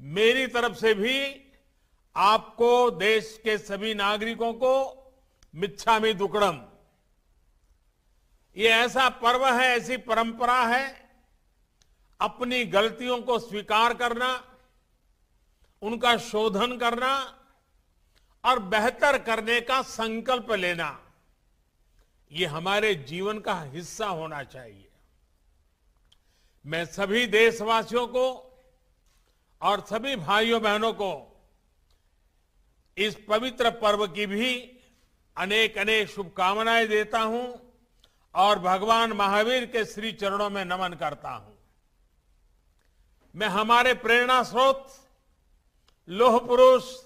मेरी तरफ से भी आपको देश के सभी नागरिकों को मिच्छामी दुकड़म ये ऐसा पर्व है ऐसी परंपरा है अपनी गलतियों को स्वीकार करना उनका शोधन करना और बेहतर करने का संकल्प लेना ये हमारे जीवन का हिस्सा होना चाहिए मैं सभी देशवासियों को और सभी भाइयों बहनों को इस पवित्र पर्व की भी अनेक अनेक शुभकामनाएं देता हूं और भगवान महावीर के श्री चरणों में नमन करता हूं मैं हमारे प्रेरणा स्रोत लोह पुरुष